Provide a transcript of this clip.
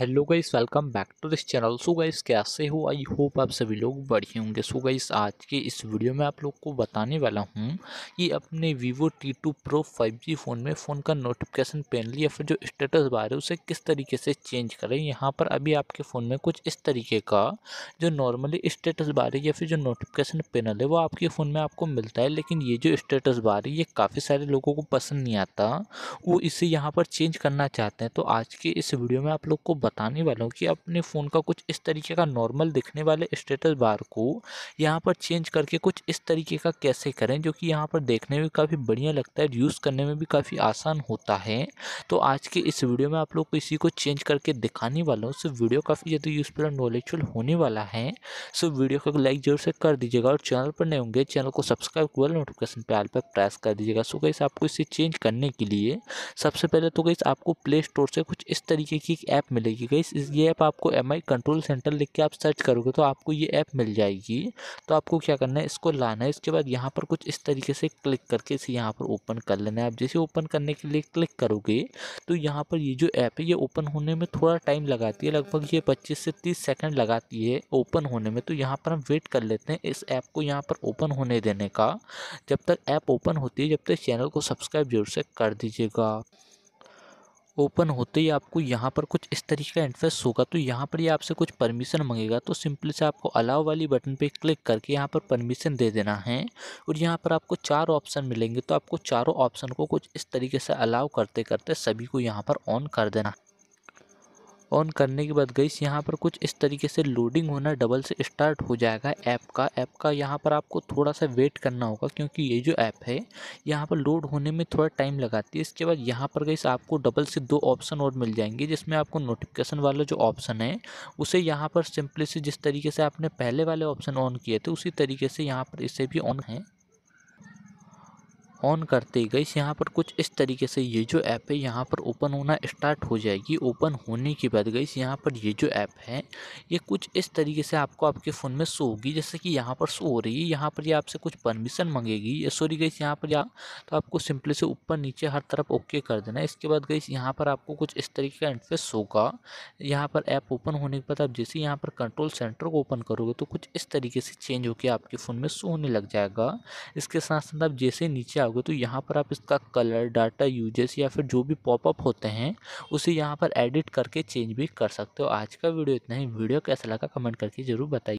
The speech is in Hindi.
hello guys welcome back to this channel so guys कैसे हो आई होप आप सभी लोग बढ़िया होंगे सो गाइस आज के इस वीडियो में आप लोग को बताने वाला हूँ कि अपने Vivo T two pro five G phone में फ़ोन का नोटिफिकेशन पैनल या फिर जो स्टेटस बार है उसे किस तरीके से चेंज करें यहाँ पर अभी आपके फ़ोन में कुछ इस तरीके का जो नॉर्मली स्टेटस बार है या फिर जो नोटिफिकेशन पैनल है वो आपके फ़ोन में आपको मिलता है लेकिन ये जो स्टेटस बार है ये काफ़ी सारे लोगों को पसंद नहीं आता वो इसे यहाँ पर चेंज करना चाहते हैं तो आज के इस वीडियो में आप लोग को बताने वाला हूँ कि अपने फ़ोन का कुछ इस तरीके का नॉर्मल दिखने वाले स्टेटस बार को यहाँ पर चेंज करके कुछ इस तरीके का कैसे करें जो कि यहाँ पर देखने में काफ़ी बढ़िया लगता है यूज़ करने में भी काफ़ी आसान होता है तो आज के इस वीडियो में आप लोग को इसी को चेंज करके दिखाने वाला हूँ सो वीडियो काफ़ी ज़्यादा यूज़फुल और नॉलेजफुल होने वाला है सो वीडियो को लाइक जरूर से कर दीजिएगा और चैनल पर नए होंगे चैनल को सब्सक्राइब कर नोटिफिकेशन पे आल पर प्रेस कर दीजिएगा सो गई आपको इसे चेंज करने के लिए सबसे पहले तो गई आपको प्ले स्टोर से कुछ इस तरीके की एक ऐप मिलेगी जाएगी गई इस ये ऐप आपको एम आई कंट्रोल सेंटर लिख के आप सर्च करोगे तो आपको ये ऐप मिल जाएगी तो आपको क्या करना है इसको लाना है इसके बाद यहाँ पर कुछ इस तरीके से क्लिक करके इसे यहाँ पर ओपन कर लेना है आप जैसे ओपन करने के लिए क्लिक करोगे तो यहाँ पर ये जो ऐप है ये ओपन होने में थोड़ा टाइम लगाती है लगभग ये पच्चीस से तीस सेकेंड लगाती है ओपन होने में तो यहाँ पर हम वेट कर लेते हैं इस ऐप को यहाँ पर ओपन होने देने का जब तक ऐप ओपन होती है जब तक चैनल को सब्सक्राइब जरूर से कर दीजिएगा ओपन होते ही आपको यहाँ पर कुछ इस तरीके का इंटरफेस होगा तो यहाँ पर ये आपसे कुछ परमिशन मांगेगा तो सिंपली से आपको अलाव वाली बटन पे क्लिक करके यहाँ पर परमिशन दे देना है और यहाँ पर आपको चार ऑप्शन मिलेंगे तो आपको चारों ऑप्शन को कुछ इस तरीके से अलाव करते करते सभी को यहाँ पर ऑन कर देना ऑन करने के बाद गई यहाँ पर कुछ इस तरीके से लोडिंग होना डबल से स्टार्ट हो जाएगा ऐप का ऐप का यहाँ पर आपको थोड़ा सा वेट करना होगा क्योंकि ये जो ऐप है यहाँ पर लोड होने में थोड़ा टाइम लगाती है इसके बाद यहाँ पर गई आपको डबल से दो ऑप्शन और मिल जाएंगे जिसमें आपको नोटिफिकेशन वाला जो ऑप्शन है उसे यहाँ पर सिंपली से जिस तरीके से आपने पहले वाले ऑप्शन ऑन किए थे उसी तरीके से यहाँ पर इसे भी ऑन है ऑन करते ही गई यहाँ पर कुछ इस तरीके से ये जो ऐप है यहाँ पर ओपन होना स्टार्ट हो जाएगी ओपन होने के बाद गई यहाँ पर ये जो ऐप है ये कुछ इस तरीके से आपको आपके फ़ोन में शो होगी जैसे कि यहाँ पर शो हो रही है यहाँ पर ये आपसे कुछ परमिशन मंगेगी या सॉरी गई यहाँ पर या तो आपको सिंपली से ऊपर नीचे हर तरफ ओके कर देना है इसके बाद गई यहाँ पर आपको कुछ इस तरीके का इंटरफेस होगा यहाँ पर ऐप ओपन होने के बाद आप जैसे यहाँ पर कंट्रोल सेंटर को ओपन करोगे तो कुछ इस तरीके से चेंज होकर आपके फ़ोन में शो होने लग जाएगा इसके साथ साथ आप जैसे नीचे आओगे जाओगे तो यहाँ पर आप इसका कलर डाटा यूजेस या फिर जो भी पॉपअप होते हैं उसे यहाँ पर एडिट करके चेंज भी कर सकते हो आज का वीडियो इतना ही वीडियो कैसा लगा कमेंट करके ज़रूर बताइए